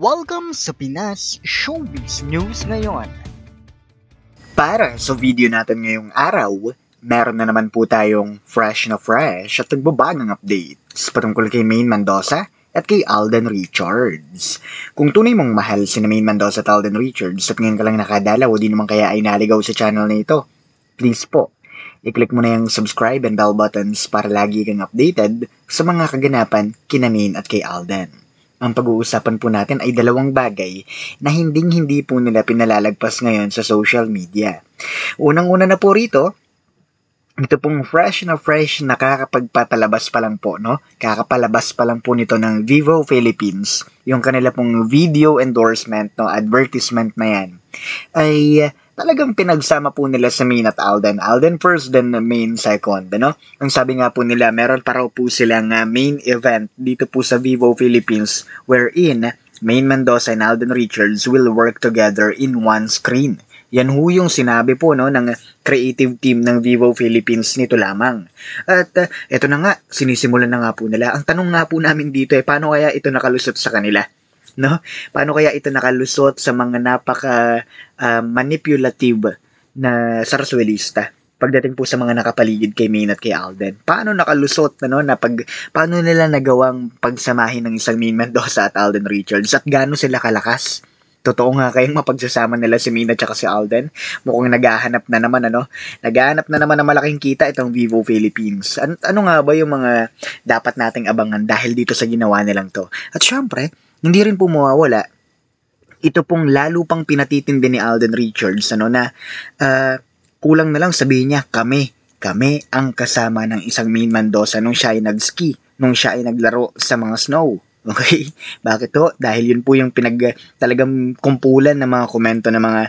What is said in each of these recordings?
Welcome sa Pinas Showbiz News ngayon. Para sa video natin ngayong araw, meron na naman po tayong fresh na fresh at nagbaba updates patungkol kay Main Mendoza at kay Alden Richards. Kung tunay mong mahal si Main Mendoza at Alden Richards at ngayon ka lang nakadalaw o di naman kaya ay naligaw sa channel na ito, please po, i-click mo na yung subscribe and bell buttons para lagi kang updated sa mga kaganapan kina Main at kay Alden ang pag-uusapan po natin ay dalawang bagay na hinding-hindi po nila pinalalagpas ngayon sa social media. Unang-una na po rito, ito pong fresh na fresh nakakapagpatalabas pa lang po, no? Kakapalabas pa lang po nito ng Vivo Philippines. Yung kanila pong video endorsement, no? Advertisement na yan. Ay talagang pinagsama po nila si Main at Alden. Alden first, then Main second. no? Ang sabi nga po nila, meron para po silang ah, main event dito po sa Vivo Philippines wherein Main Mendoza and Alden Richards will work together in one screen. Yan ho yung sinabi po no ng creative team ng Vivo Philippines nito lamang. At uh, ah, ito na nga, sinisimulan na nga po nila. Ang tanong nga po namin dito ay eh, paano kaya ito nakalusot sa kanila? no? Paano kaya ito nakalusot sa mga napaka uh, manipulative na sarswelista? pagdating po sa mga nakapaligid kay Main at kay Alden. Paano nakalusot na no na pag paano nila nagawang pagsamahin ng isang Main Mendoza at Alden Richards at gaano sila kalakas? Totoo nga kayong mapagsasama nila si Mina at si Alden. Mukhang naghahanap na naman ano. Naghahanap na naman ng malaking kita itong Vivo Philippines. An- ano nga ba yung mga dapat nating abangan dahil dito sa ginawa nilang to? At syempre, hindi rin po mawawala. Ito pong lalo pang pinatitindi ni Alden Richards ano, na uh, kulang na lang sabihin niya kami, kami ang kasama ng isang Min Mendoza nung siya ay nag-ski, nung siya ay naglaro sa mga snow. Okay? Bakit ho? Dahil yun po yung pinag, talagang kumpulan ng mga komento ng mga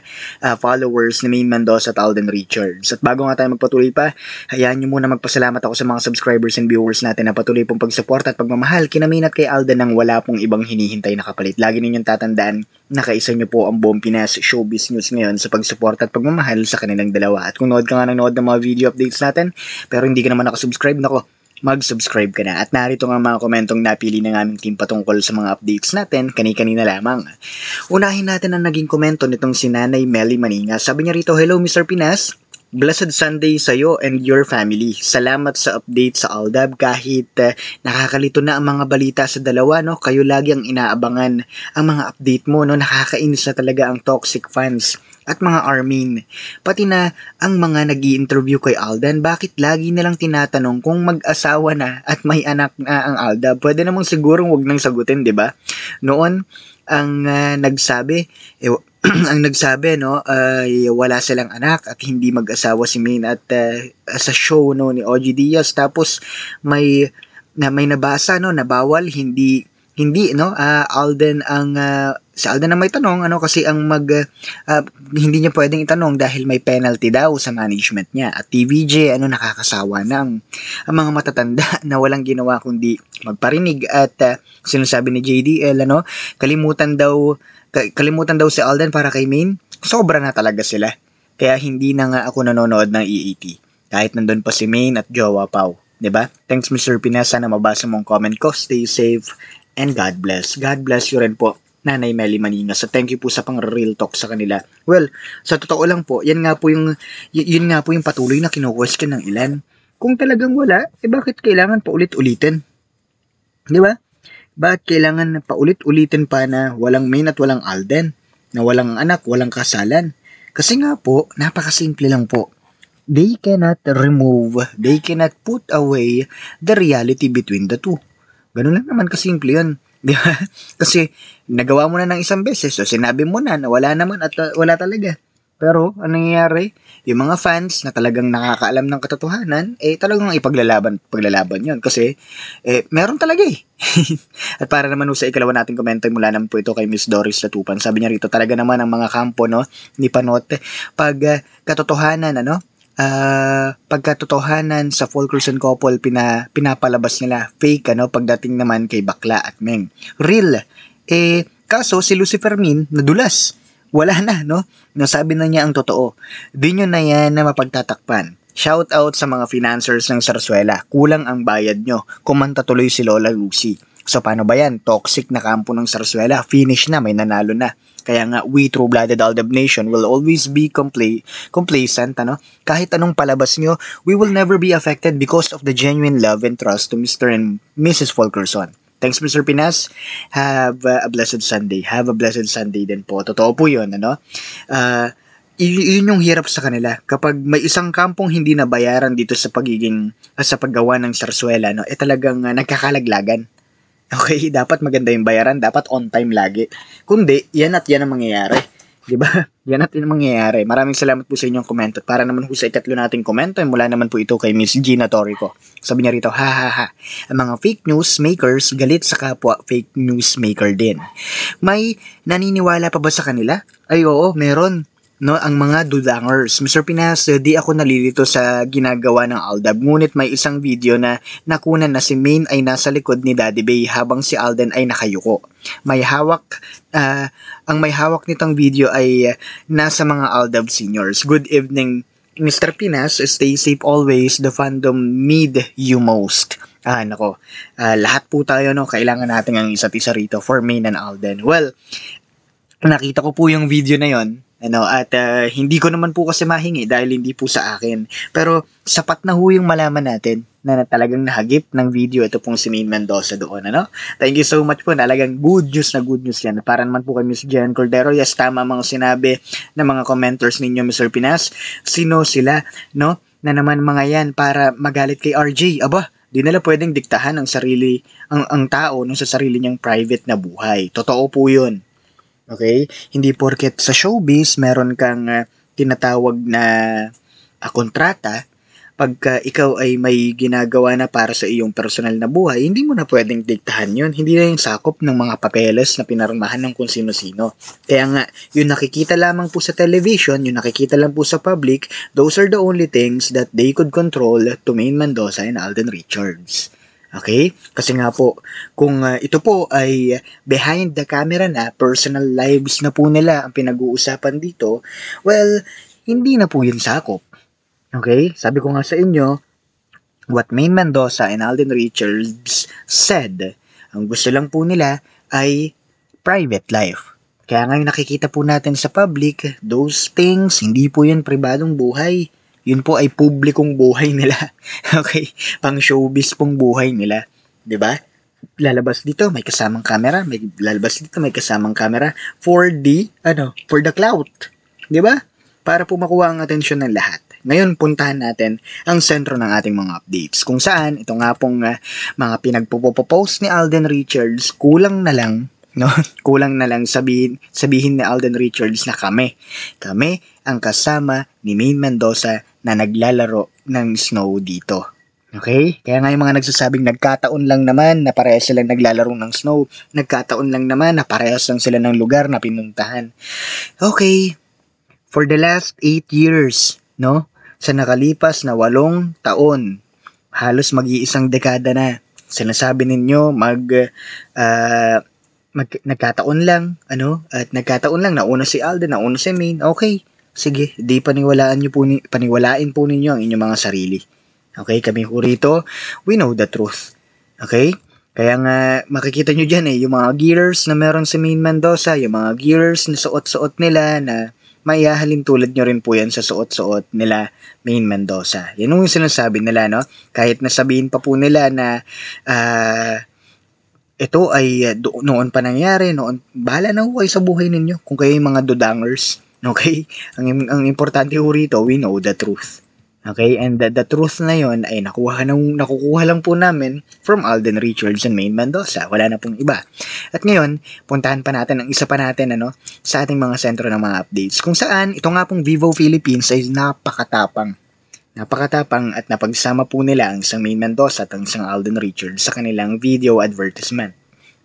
uh, followers ni Maine Mendoza at Alden Richards. At bago nga tayo magpatuloy pa, hayaan nyo muna magpasalamat ako sa mga subscribers and viewers natin na patuloy pong pagsuporta at pagmamahal kina Maine at kay Alden nang wala pong ibang hinihintay na kapalit. Lagi ninyong tatandaan na kaisa nyo po ang buong Pinas Showbiz News ngayon sa pagsuporta at pagmamahal sa kanilang dalawa. At kung nood ka nga ng nood ng mga video updates natin, pero hindi ka naman nakasubscribe, nako, mag-subscribe ka na. At narito nga mga komentong napili ng aming team patungkol sa mga updates natin kani-kanina lamang. Unahin natin ang naging komento nitong si Nanay Melly Maninga. Sabi niya rito, Hello Mr. Pinas, Blessed Sunday sa iyo and your family. Salamat sa update sa Aldab kahit uh, nakakalito na ang mga balita sa dalawa no. Kayo lagi ang inaabangan ang mga update mo no. Nakakainis na talaga ang toxic fans at mga Armin. Pati na ang mga nag interview kay Alden, bakit lagi nilang tinatanong kung mag-asawa na at may anak na ang Alda? Pwede namang sigurong wag nang sagutin, 'di ba? Noon ang uh, nagsabi, eh, ang nagsabi no, uh, wala silang anak at hindi mag-asawa si Min at uh, sa show no ni OG Diaz tapos may na may nabasa no na bawal hindi hindi, no? Uh, Alden ang, uh, si Alden na may tanong, ano, kasi ang mag, uh, hindi niya pwedeng itanong dahil may penalty daw sa management niya. At TVJ, ano, nakakasawa na ang, mga matatanda na walang ginawa kundi magparinig. At uh, sinasabi ni JDL, ano, kalimutan daw, kalimutan daw si Alden para kay Maine. Sobra na talaga sila. Kaya hindi na nga ako nanonood ng EET. Kahit nandun pa si Maine at Jowa Pau. ba? Thanks Mr. Pina. Sana mabasa mong comment ko. Stay safe and God bless. God bless you rin po, Nanay Meli Maninga. So thank you po sa pang-real talk sa kanila. Well, sa totoo lang po, yan nga po yung, yun nga po yung patuloy na kino-question ng ilan. Kung talagang wala, eh bakit kailangan pa ulit-ulitin? Di ba? Bakit kailangan na paulit-ulitin pa na walang main at walang Alden? Na walang anak, walang kasalan? Kasi nga po, napakasimple lang po they cannot remove, they cannot put away the reality between the two. Ganun lang naman kasimple yun. Di Kasi nagawa mo na ng isang beses, so sinabi mo na na wala naman at ah, wala talaga. Pero ang nangyayari, yung mga fans na talagang nakakaalam ng katotohanan, eh talagang ipaglalaban, paglalaban yon Kasi, eh, meron talaga eh. At para naman sa ikalawa nating komento mula naman po ito kay Miss Doris Latupan. Sabi niya rito, talaga naman ang mga kampo no, ni Panote, pag uh, katotohanan, ano, uh, pagkatotohanan sa full Cruz and Couple pina, pinapalabas nila fake ano pagdating naman kay Bakla at Meng. Real. Eh kaso si Lucifer Min nadulas. Wala na no. Nasabi na niya ang totoo. Di nyo na yan na mapagtatakpan. Shout out sa mga financiers ng Sarsuela. Kulang ang bayad nyo. Kumanta tuloy si Lola Lucy. So paano ba yan? Toxic na kampo ng Sarsuela. Finish na, may nanalo na. Kaya nga, we true-blooded Aldab Nation will always be compla complacent, ano? Kahit anong palabas nyo, we will never be affected because of the genuine love and trust to Mr. and Mrs. Fulkerson. Thanks, Mr. Pinas. Have a blessed Sunday. Have a blessed Sunday din po. Totoo po yun, ano? Uh, yun yung hirap sa kanila. Kapag may isang kampong hindi nabayaran dito sa pagiging, ah, sa paggawa ng sarsuela, no, eh talagang uh, nagkakalaglagan. Okay, dapat maganda yung bayaran, dapat on time lagi. Kundi, yan at yan ang mangyayari. 'Di ba? Yan at yan ang mangyayari. Maraming salamat po sa inyong komento. Para naman po sa ikatlo nating komento, ay mula naman po ito kay Miss Gina Torico. Sabi niya rito, ha ha ha, ang mga fake news makers galit sa kapwa fake news maker din. May naniniwala pa ba sa kanila? Ay oo, meron no, ang mga dudangers. Mr. Pinas, di ako nalilito sa ginagawa ng Aldab, ngunit may isang video na nakunan na si Main ay nasa likod ni Daddy Bay habang si Alden ay nakayuko. May hawak, uh, ang may hawak nitong video ay ah, nasa mga Aldab seniors. Good evening, Mr. Pinas. Stay safe always. The fandom need you most. Ah, nako. Uh, lahat po tayo, no? Kailangan natin ang isa't isa rito for Main and Alden. Well, nakita ko po yung video na yon ano, at uh, hindi ko naman po kasi mahingi dahil hindi po sa akin. Pero sapat na ho yung malaman natin na talagang nahagip ng video ito pong si Main Mendoza doon. Ano? Thank you so much po. Nalagang good news na good news yan. Para naman po kay Ms. Jan Cordero. Yes, tama mga sinabi ng mga commenters ninyo, Mr. Pinas. Sino sila, no? Na naman mga yan para magalit kay RJ. Aba, di nila pwedeng diktahan ang sarili, ang, ang tao no, sa sarili niyang private na buhay. Totoo po yun. Okay? Hindi porket sa showbiz meron kang ah, tinatawag na uh, kontrata, pagka ikaw ay may ginagawa na para sa iyong personal na buhay, hindi mo na pwedeng diktahan yun. Hindi na yung sakop ng mga papeles na pinarmahan ng kung sino-sino. Kaya nga, yung nakikita lamang po sa television, yung nakikita lang po sa public, those are the only things that they could control, to Tumain Mendoza and Alden Richards. Okay? Kasi nga po, kung uh, ito po ay behind the camera na, personal lives na po nila ang pinag-uusapan dito, well, hindi na po yun sakop. Okay? Sabi ko nga sa inyo, what Maine Mendoza and Alden Richards said, ang gusto lang po nila ay private life. Kaya ngayon nakikita po natin sa public, those things, hindi po yun pribadong buhay yun po ay publikong buhay nila. okay? Pang showbiz pong buhay nila. ba? Diba? Lalabas dito, may kasamang camera. May lalabas dito, may kasamang camera. For the, ano, for the clout. ba? Diba? Para po makuha ang atensyon ng lahat. Ngayon, puntahan natin ang sentro ng ating mga updates. Kung saan, ito nga pong uh, mga pinagpopopost ni Alden Richards, kulang na lang No? Kulang na lang sabihin, sabihin ni Alden Richards na kami. Kami ang kasama ni Maine Mendoza na naglalaro ng snow dito. Okay? Kaya nga yung mga nagsasabing nagkataon lang naman na parehas silang naglalaro ng snow, nagkataon lang naman na parehas lang sila ng lugar na pinuntahan. Okay, for the last 8 years, no? Sa nakalipas na walong taon, halos mag-iisang dekada na, sinasabi ninyo mag uh, mag, nagkataon lang, ano, at nagkataon lang, nauna si Alden, nauna si Main, okay, sige, di paniwalaan niyo po, ni, paniwalain po ninyo ang inyong mga sarili. Okay, kami po rito, we know the truth. Okay? Kaya nga, makikita nyo dyan eh, yung mga gears na meron si Main Mendoza, yung mga gears na suot-suot nila na maihahalin tulad nyo rin po yan sa suot-suot nila Main Mendoza. Yan yung sinasabi nila, no? Kahit nasabihin pa po nila na uh, ito ay eh, do- noon pa nangyari, noon, bahala na ho sa buhay ninyo kung kayo yung mga dodangers. Okay? Ang, ang importante ho rito, we know the truth. Okay? And the, the truth na yon ay nakuha ng, nakukuha lang po namin from Alden Richards and Maine Mendoza. Wala na pong iba. At ngayon, puntahan pa natin ang isa pa natin ano, sa ating mga sentro ng mga updates. Kung saan, ito nga pong Vivo Philippines ay napakatapang Napakatapang at napagsama po nila ang isang Maine Mendoza at ang isang Alden Richards sa kanilang video advertisement.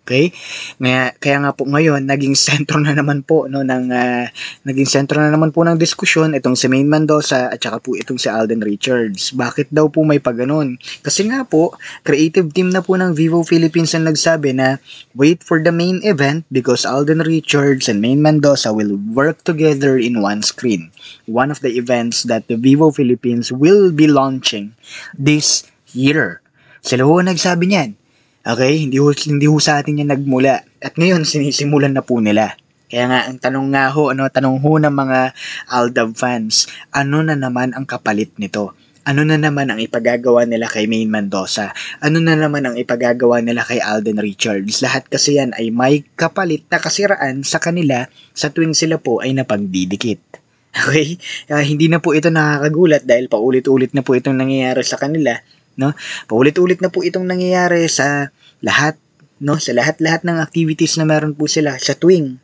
Okay? Kaya, kaya nga po ngayon, naging sentro na naman po no, ng, uh, naging sentro na naman po ng diskusyon itong si Maine Mendoza at saka po itong si Alden Richards. Bakit daw po may pagganon? Kasi nga po, creative team na po ng Vivo Philippines ang nagsabi na wait for the main event because Alden Richards and Maine Mendoza will work together in one screen. One of the events that the Vivo Philippines will be launching this year. Sila ho nagsabi niyan. Okay? Hindi hindi ho sa atin yan nagmula. At ngayon, sinisimulan na po nila. Kaya nga, ang tanong nga ho, ano, tanong ho ng mga Aldab fans, ano na naman ang kapalit nito? Ano na naman ang ipagagawa nila kay Main Mendoza? Ano na naman ang ipagagawa nila kay Alden Richards? Lahat kasi yan ay may kapalit na kasiraan sa kanila sa tuwing sila po ay napagdidikit. Okay? Uh, hindi na po ito nakakagulat dahil paulit-ulit na po itong nangyayari sa kanila no? Paulit-ulit na po itong nangyayari sa lahat, no? Sa lahat-lahat ng activities na meron po sila sa tuwing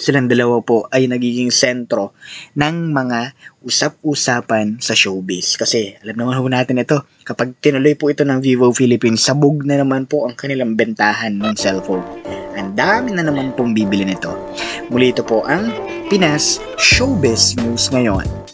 silang dalawa po ay nagiging sentro ng mga usap-usapan sa showbiz. Kasi alam naman po natin ito, kapag tinuloy po ito ng Vivo Philippines, sabog na naman po ang kanilang bentahan ng cellphone. Ang dami na naman pong bibili nito. Muli ito po ang Pinas Showbiz News ngayon.